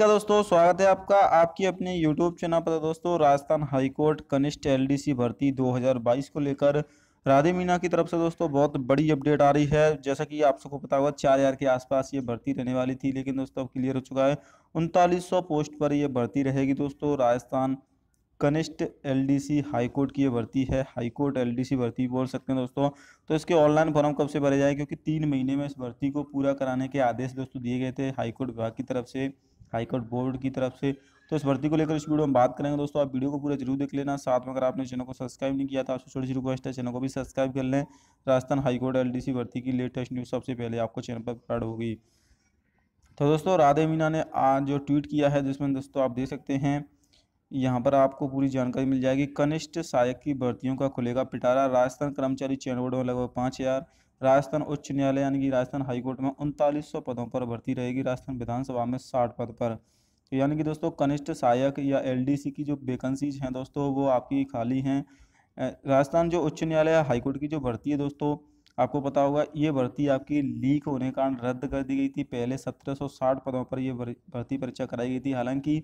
नमस्कार दोस्तों स्वागत है आपका आपकी अपने YouTube चैनल पर दोस्तों राजस्थान हाईकोर्ट कनिष्ठ एलडीसी भर्ती 2022 को लेकर राधे मीना की तरफ से दोस्तों बहुत बड़ी अपडेट आ रही है जैसा कि आप सबको पता होगा चार हज़ार के आसपास ये भर्ती रहने वाली थी लेकिन दोस्तों अब क्लियर हो चुका है उनतालीस पोस्ट पर यह भर्ती रहेगी दोस्तों राजस्थान कनिष्ठ सी हाईकोर्ट की ये भर्ती है हाईकोर्ट सी भर्ती बोल सकते हैं दोस्तों तो इसके ऑनलाइन फॉर्म कब से भरे जाए क्योंकि तीन महीने में इस भर्ती को पूरा कराने के आदेश दोस्तों दिए गए थे हाईकोर्ट विभाग की तरफ से हाईकोर्ट बोर्ड की तरफ से तो इस भर्ती को लेकर इस वीडियो में बात करेंगे दोस्तों आप वीडियो को पूरा जरूर देख लेना साथ में अगर आपने चैनल को सब्सक्राइब नहीं किया था आपसे छोटी सी रिक्वेस्ट है चैनल को भी सब्सक्राइब कर लें राजस्थान हाईकोर्ट एलडीसी भर्ती की लेटेस्ट न्यूज़ सबसे पहले आपको चैनल पर प्राप्त होगी तो दोस्तों राधे मीना ने आज जो ट्वीट किया है जिसमें दोस्तों आप देख सकते हैं यहाँ पर आपको पूरी जानकारी मिल जाएगी कनिष्ठ सहायक की भर्तियों का खुलेगा पिटारा राजस्थान कर्मचारी चयन बोर्ड में लगभग पाँच हज़ार राजस्थान उच्च न्यायालय यानी कि राजस्थान हाईकोर्ट में उनतालीस सौ पदों पर भर्ती रहेगी राजस्थान विधानसभा में साठ पद पर तो यानी कि दोस्तों कनिष्ठ सहायक या एल की जो वेकेंसीज हैं दोस्तों वो आपकी खाली हैं राजस्थान जो उच्च न्यायालय हाईकोर्ट की जो भर्ती है दोस्तों आपको पता होगा ये भर्ती आपकी लीक होने के कारण रद्द कर दी गई थी पहले 1760 पदों पर यह भर्ती परीक्षा कराई गई थी हालांकि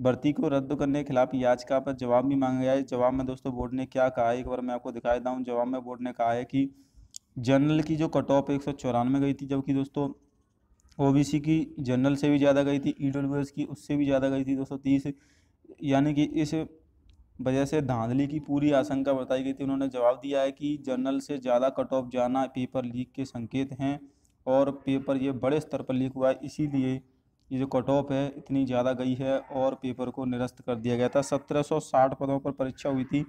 भर्ती को रद्द करने के खिलाफ याचिका पर जवाब भी मांगा गया है जवाब में दोस्तों बोर्ड ने क्या कहा है एक बार मैं आपको दिखा देता हूँ जवाब में बोर्ड ने कहा है कि जनरल की जो कट ऑफ एक सौ चौरानवे गई थी जबकि दोस्तों ओबीसी की जनरल से भी ज़्यादा गई थी ईडब्ल्यूएस की उससे भी ज़्यादा गई थी दोस्तों तीस यानी कि इस वजह से धांधली की पूरी आशंका बताई गई थी उन्होंने जवाब दिया है कि जनरल से ज़्यादा कट ऑफ जाना पेपर लीक के संकेत हैं और पेपर ये बड़े स्तर पर लीक हुआ है इसीलिए ये जो कट ऑफ है इतनी ज़्यादा गई है और पेपर को निरस्त कर दिया गया था 1760 पदों पर परीक्षा हुई थी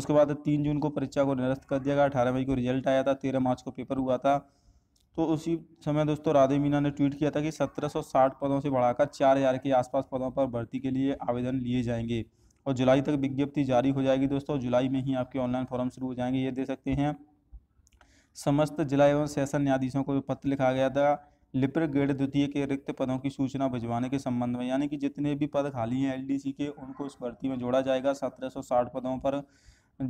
उसके बाद तीन जून को परीक्षा को निरस्त कर दिया गया अठारह मई को रिजल्ट आया था तेरह मार्च को पेपर हुआ था तो उसी समय दोस्तों राधे मीना ने ट्वीट किया था कि 1760 पदों से बढ़ाकर चार के आसपास पदों पर भर्ती के लिए आवेदन लिए जाएंगे और जुलाई तक विज्ञप्ति जारी हो जाएगी दोस्तों जुलाई में ही आपके ऑनलाइन फॉर्म शुरू हो जाएंगे ये दे सकते हैं समस्त जिला एवं सेशन न्यायाधीशों को पत्र लिखा गया था ग्रेड द्वितीय के रिक्त पदों की सूचना भिजवाने के संबंध में यानी कि जितने भी पद खाली हैं एलडीसी के उनको इस भर्ती में जोड़ा जाएगा 1760 पदों पर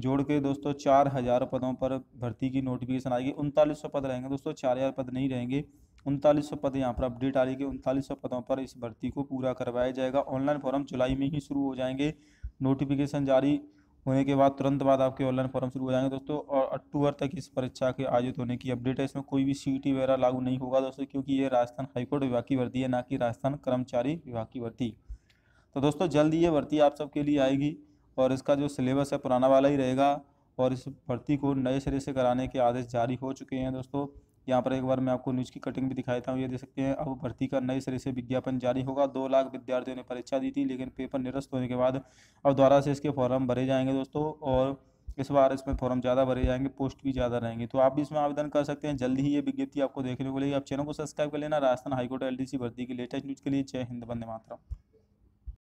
जोड़ के दोस्तों चार हज़ार पदों पर भर्ती की नोटिफिकेशन आएगी उनतालीस सौ पद रहेंगे दोस्तों चार हज़ार पद नहीं रहेंगे उनतालीस सौ पद यहाँ पर अपडेट आ रही है कि उनतालीस सौ पदों पर इस भर्ती को पूरा करवाया जाएगा ऑनलाइन फॉर्म जुलाई में ही शुरू हो जाएंगे नोटिफिकेशन जारी होने के बाद तुरंत बाद आपके ऑनलाइन फॉर्म शुरू हो जाएंगे दोस्तों और अक्टूबर तक इस परीक्षा के आयोजित होने की अपडेट है इसमें कोई भी सी e वगैरह लागू नहीं होगा दोस्तों क्योंकि ये राजस्थान हाईकोर्ट विभाग की भर्ती है ना कि राजस्थान कर्मचारी विभाग की भर्ती तो दोस्तों जल्द ये भर्ती आप सबके लिए आएगी और इसका जो सिलेबस है पुराना वाला ही रहेगा और इस भर्ती को नए सिरे से कराने के आदेश जारी हो चुके हैं दोस्तों यहाँ पर एक बार मैं आपको न्यूज़ की कटिंग भी दिखाता हूँ ये देख सकते हैं अब भर्ती का नए सिरे से विज्ञापन जारी होगा दो लाख विद्यार्थियों ने परीक्षा दी थी लेकिन पेपर निरस्त होने के बाद अब दोबारा से इसके फॉर्म भरे जाएंगे दोस्तों और इस बार इसमें फॉर्म ज़्यादा भरे जाएंगे पोस्ट भी ज़्यादा रहेंगे तो आप भी इसमें आवेदन कर सकते हैं जल्दी ही ये विज्ञप्ति आपको देखने को मिलेगी आप चैनल को सब्सक्राइब कर लेना राजस्थान हाईकोर्ट एल डी भर्ती की लेटेस्ट न्यूज़ के लिए जय हिंद बंदे मात्रा